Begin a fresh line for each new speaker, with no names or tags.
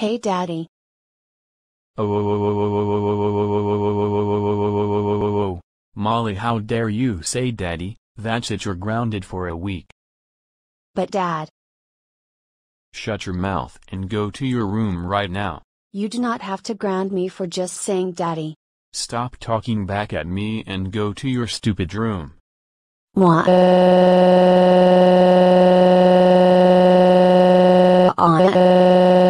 Hey Daddy.
Oh,
Molly how dare you say daddy, that's it you're grounded for a week. But dad. Shut your mouth and go to your
room right now.
You do not have to ground me for just saying daddy.
Stop talking back at me and go to your stupid room.
What? Uh,
uh,